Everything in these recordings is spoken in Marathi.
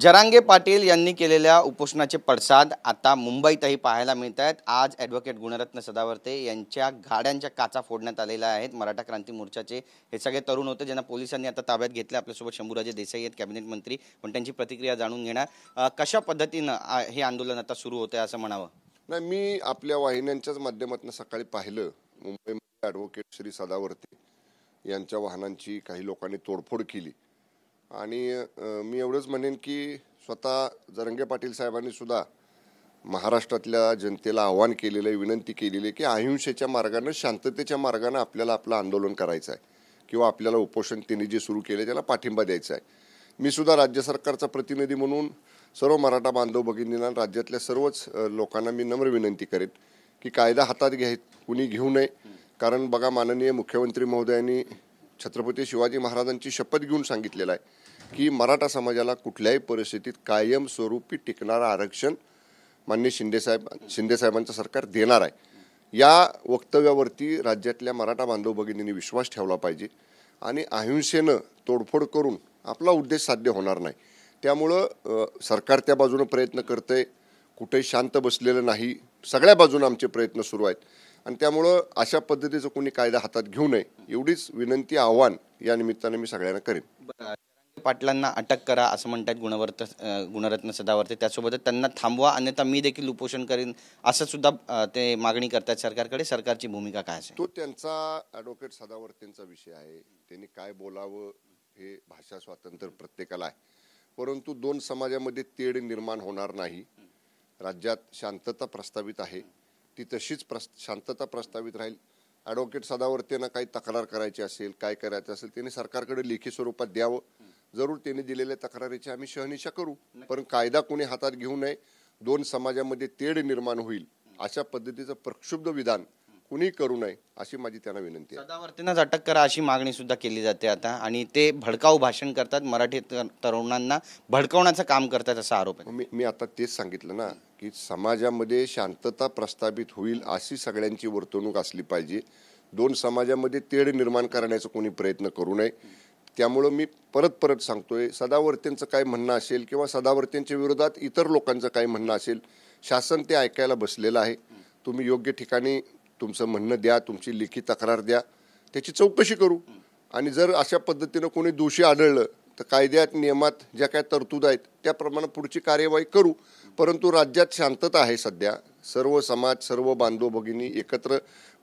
जरांगे पाटील यांनी केलेल्या उपोषणाचे पडसाद आता मुंबईतही पाहायला मिळत आहेत आज ॲडव्होकेट गुणरत्न सदावर्ते यांच्या गाड्यांच्या काचा फोडण्यात आलेल्या आहेत मराठा क्रांती मोर्चाचे हे सगळे तरुण होते ज्यांना पोलिसांनी आता ताब्यात घेतले आपल्यासोबत शंभूराजे देसाई आहेत कॅबिनेट मंत्री पण त्यांची प्रतिक्रिया जाणून घेणार कशा पद्धतीनं हे आंदोलन आता सुरू होतं असं म्हणावं नाही मी आपल्या वाहिन्यांच्याच माध्यमातून सकाळी पाहिलं मुंबईमध्ये ॲडव्होकेट श्री सदावर्ते यांच्या वाहनांची काही लोकांनी तोडफोड केली आणि मी एवढंच म्हणेन की स्वतः जरंगे पाटील साहेबांनी सुद्धा महाराष्ट्रातल्या जनतेला आव्हान केलेलं आहे विनंती केलेली आहे की अहिंसेच्या मार्गानं शांततेच्या मार्गानं आपल्याला आपलं आंदोलन करायचं आहे किंवा आपल्याला उपोषण त्यांनी जे सुरू केले त्याला पाठिंबा द्यायचा आहे मी सुद्धा राज्य सरकारचा प्रतिनिधी म्हणून सर्व मराठा बांधव भगिनींना राज्यातल्या सर्वच लोकांना मी नम्र विनंती करेन की कायदा हातात घ्याय कुणी घेऊ नये कारण बघा माननीय मुख्यमंत्री महोदयांनी छत्रपती शिवाजी महाराजांची शपथ घेऊन सांगितलेला आहे की मराठा समाजाला कुठल्याही परिस्थितीत कायमस्वरूपी टिकणारं आरक्षण मान्य शिंदेसाहेब शिंदेसाहेबांचं सरकार देणार आहे या वक्तव्यावरती राज्यातल्या मराठा बांधव भगिनींनी विश्वास ठेवला पाहिजे आणि अहिंसेनं तोडफोड करून आपला उद्देश साध्य होणार नाही त्यामुळं सरकार त्या बाजूनं प्रयत्न करतं आहे कुठे शांत बसलेलं नाही सगळ्या बाजूनं आमचे प्रयत्न सुरू आहेत आणि त्यामुळं अशा पद्धतीचं कोणी कायदा हातात घेऊ नये एवढीच विनंती आव्हान या निमित्ताने मी सगळ्यांना करेन पाटलांना अटक करा असं म्हणतात गुणवर्त गुणरत्न सदावर्ते त्यासोबतच त्यांना थांबवा अन्यथा मी देखील उपोषण करेन असं सुद्धा ते मागणी करतात सरकारकडे सरकारची भूमिका काय असेल तो त्यांचा ॲडव्होकेट सदावर्तेंचा विषय आहे त्यांनी काय बोलावं हे भाषा स्वातंत्र्य प्रत्येकाला आहे परंतु दोन समाजामध्ये तेढ निर्माण होणार नाही राज्यात शांतता प्रस्तावित आहे ती तशीच शांतता प्रस्तावित राहील ॲडव्होकेट सदावर्तीनं काही तक्रार करायची असेल काय करायचं असेल त्यांनी सरकारकडे लेखी स्वरूपात द्यावं जरूर त्यांनी दिलेल्या तक्रारीची आम्ही शहनिशा करू पण कायदा कोणी हातात घेऊ नये दोन समाजामध्ये तेढ निर्माण होईल अशा पद्धतीचं प्रक्षुब्ध विधान कुणी करू नये अशी माझी त्यांना विनंती आहे अटक करा अशी मागणी सुद्धा केली जाते आता आणि ते भडकाऊ भाषण करतात मराठी तरुणांना भडकवण्याचं काम करतात असा आरोप मी मी आता तेच सांगितलं ना की समाजामध्ये शांतता प्रस्थापित होईल अशी सगळ्यांची वर्तणूक असली पाहिजे दोन समाजामध्ये तेढ निर्माण करण्याचा कोणी प्रयत्न करू नये त्यामुळं मी परत परत सांगतोय सदावर्त्यांचं काय म्हणणं असेल किंवा सदावर्त्यांच्या विरोधात इतर लोकांचं काय म्हणणं असेल शासन ते ऐकायला बसलेलं आहे तुम्ही योग्य ठिकाणी तुमचं म्हणणं द्या तुमची लेखी तक्रार द्या त्याची चौकशी करू आणि जर अशा पद्धतीनं कोणी दोषी आढळलं तर कायद्यात नियमात ज्या काय तरतूद आहेत त्याप्रमाणे पुढची कार्यवाही करू परंतु राज्यात शांतता आहे सध्या सर्व समाज सर्व बांधव भगिनी एकत्र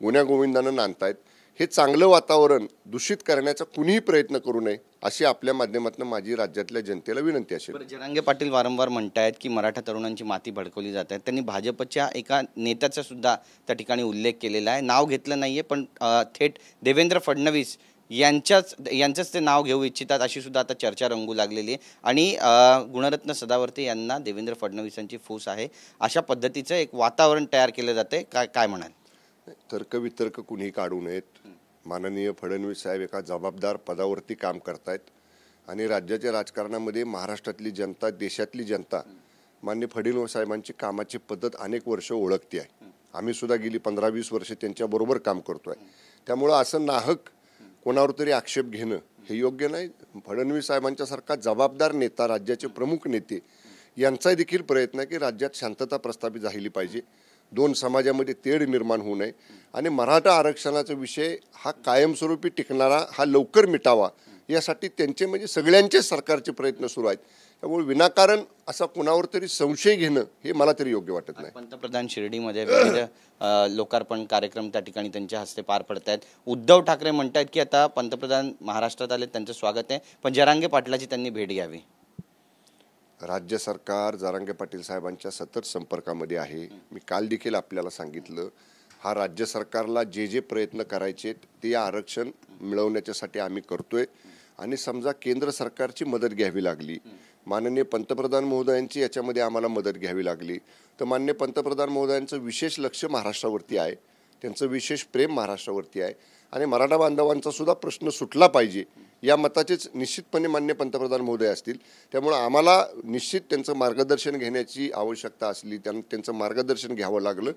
गुण्यागोविंदानं नांदतायत हे चांगलं वातावरण दूषित करण्याचा कुणीही प्रयत्न करू नये अशी आपल्या माध्यमातून माझी राज्यातल्या जनतेला विनंती असेल जरांगे पाटील वारंवार म्हणतायत की मराठा तरुणांची माती भडकवली जात आहे त्यांनी भाजपच्या एका नेत्याचा सुद्धा त्या ठिकाणी उल्लेख केलेला आहे नाव घेतलं नाहीये पण थेट देवेंद्र फडणवीस यांच्याच यांचंच ते नाव घेऊ इच्छितात अशी सुद्धा आता चर्चा रंगू लागलेली आहे आणि गुणरत्न सदावर्ते यांना देवेंद्र फडणवीसांची फूस आहे अशा पद्धतीचं एक वातावरण तयार केलं जाते काय काय म्हणाल तर्कवितर्क कुणी काढू नयेत माननीय फडणवीस साहेब एका जबाबदार पदावरती काम करतायत आणि राज्याच्या राजकारणामध्ये महाराष्ट्रातली जनता देशातली जनता मान्य फडणवीस साहेबांची कामाची पद्धत अनेक वर्ष ओळखते आहे आम्ही सुद्धा गेली पंधरा वीस वर्ष त्यांच्याबरोबर काम करतो आहे त्यामुळं असं नाहक कोणावर तरी आक्षेप घेणं हे योग्य नाही फडणवीस साहेबांच्यासारखा जबाबदार नेता राज्याचे प्रमुख नेते यांचा देखील प्रयत्न आहे की राज्यात शांतता प्रस्थापित झाली पाहिजे दोन समाजामध्ये तेढ निर्माण होऊ नये आणि मराठा आरक्षणाचा विषय हा कायमस्वरूपी टिकणारा हा लवकर मिटावा यासाठी त्यांचे म्हणजे सगळ्यांचेच सरकारचे प्रयत्न सुरू आहेत त्यामुळे विनाकारण असा कुणावर तरी संशय घेणं हे मला तरी योग्य वाटत नाही पंतप्रधान शिर्डीमध्ये विविध लोकार्पण कार्यक्रम त्या ठिकाणी त्यांच्या हस्ते पार पडत आहेत उद्धव ठाकरे म्हणतात की आता पंतप्रधान महाराष्ट्रात आले त्यांचं स्वागत आहे पण जरांगे पाटलाची त्यांनी भेट घ्यावी राज्य सरकार जरांगे पाटील साहेबांच्या सतत संपर्कामध्ये आहे मी काल देखील आपल्याला सांगितलं हा राज्य सरकारला जे जे प्रयत्न करायचे ते आरक्षण मिळवण्याच्यासाठी आम्ही करतोय आणि समजा केंद्र सरकारची मदत घ्यावी लागली माननीय पंतप्रधान महोदयांची याच्यामध्ये आम्हाला मदत घ्यावी लागली तर मान्य पंतप्रधान महोदयांचं विशेष लक्ष महाराष्ट्रावरती आहे त्यांचं विशेष प्रेम महाराष्ट्रावरती आहे आणि मराठा बांधवांचा सुद्धा प्रश्न सुटला पाहिजे या मताचेच निश्चितपणे मान्य पंतप्रधान महोदय असतील त्यामुळं आम्हाला निश्चित त्यांचं मार्गदर्शन घेण्याची आवश्यकता असली त्यां त्यांचं मार्गदर्शन घ्यावं लागलं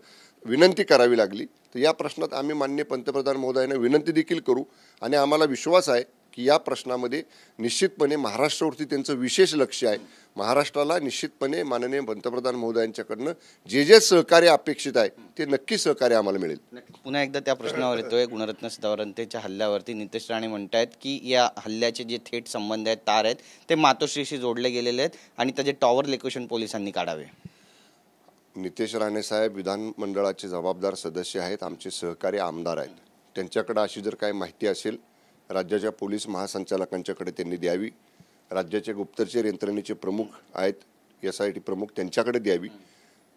विनंती करावी लागली तर या प्रश्नात आम्ही मान्य पंतप्रधान महोदयांना विनंती देखील करू आणि आम्हाला विश्वास आहे की या प्रश्नामध्ये निश्चितपणे महाराष्ट्रावरती त्यांचं विशेष लक्ष आहे महाराष्ट्राला निश्चितपणे माननीय पंतप्रधान महोदयांच्याकडनं जे जे सहकार्य अपेक्षित आहे ते नक्की सहकार्य आम्हाला मिळेल पुन्हा एकदा त्या प्रश्नावर येतोय गुणरत्न सदावरंतेच्या हल्ल्यावरती नितेश राणे म्हणतायत की या हल्ल्याचे जे थेट संबंध आहेत तार आहेत ते मातोश्रीशी जोडले गेलेले आहेत आणि त्याचे टॉवर लोकेशन पोलिसांनी काढावे नितेश राणे साहेब विधानमंडळाचे जबाबदार सदस्य आहेत आमचे सहकारी आमदार आहेत त्यांच्याकडे अशी जर काही माहिती असेल राज्याच्या पोलीस महासंचालकांच्याकडे त्यांनी द्यावी राज्याच्या गुप्तचर यंत्रणेचे प्रमुख आहेत एस आय टी प्रमुख त्यांच्याकडे द्यावी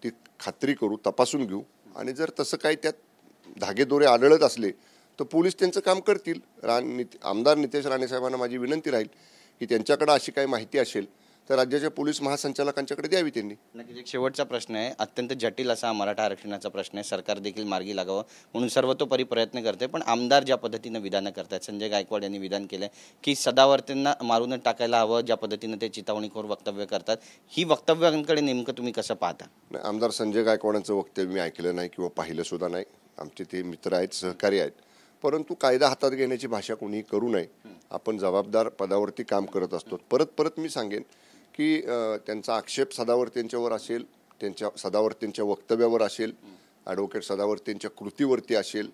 ती खात्री करू तपासून घेऊ आणि जर तसं काही त्यात धागेदोरे आढळत असले तर पोलीस त्यांचं काम करतील रान नित आमदार नितेश राणेसाहेबांना माझी विनंती राहील की त्यांच्याकडं अशी काही माहिती असेल तर राज्याच्या पोलीस महासंचालकांच्याकडे द्यावी त्यांनी नक्कीच शेवटचा प्रश्न आहे अत्यंत जटिल असा मराठा आरक्षणाचा प्रश्न आहे सरकार देखील मार्गी लागावं म्हणून सर्वतोपरी प्रयत्न करते पण आमदार ज्या पद्धतीनं विधानं करतात संजय गायकवाड यांनी विधान केलं की सदावर्तींना मारून टाकायला हवं ज्या पद्धतीनं ते चितावणीखोर वक्तव्य करतात ही वक्तव्यांकडे नेमकं तुम्ही कसं पाहता आमदार संजय गायकवाडांचं वक्तव्य मी ऐकलं नाही किंवा पाहिलं सुद्धा नाही आमचे ते मित्र आहेत सहकारी आहेत परंतु कायदा हातात घेण्याची भाषा कोणीही करू नये आपण जबाबदार पदावरती काम करत असतो परत परत मी सांगेन की त्यांचा आक्षेप सदावर्तींच्यावर असेल त्यांच्या सदावर्तींच्या वक्तव्यावर असेल ॲडव्होकेट सदावर्तींच्या कृतीवरती असेल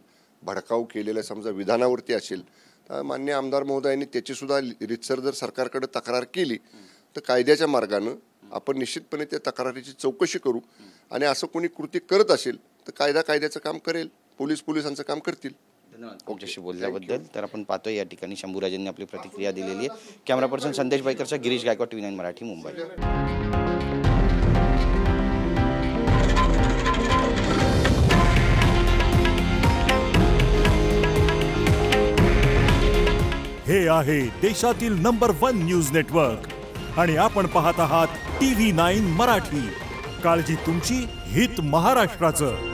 भडकाव केलेल्या समजा विधानावरती असेल तर मान्य आमदार महोदयांनी त्याचीसुद्धा रितसर जर सरकारकडे तक्रार केली तर कायद्याच्या मार्गानं आपण निश्चितपणे त्या तक्रारीची चौकशी करू आणि असं कोणी कृती करत असेल तर कायदा कायद्याचं काम करेल पोलीस पोलिसांचं काम करतील आमच्याशी बोलल्याबद्दल तर आपण पाहतोय या ठिकाणी शंभूराजांनी आपली प्रतिक्रिया दिलेली आहे कॅमेरा पर्सन संदेश बाईकरचा गिरीश गायकवाड टी नाईन मराठी मुंबई हे आहे देशातील नंबर वन न्यूज नेटवर्क आणि आपण पाहत आहात टी व्ही नाईन मराठी काळजी तुमची हित महाराष्ट्राचं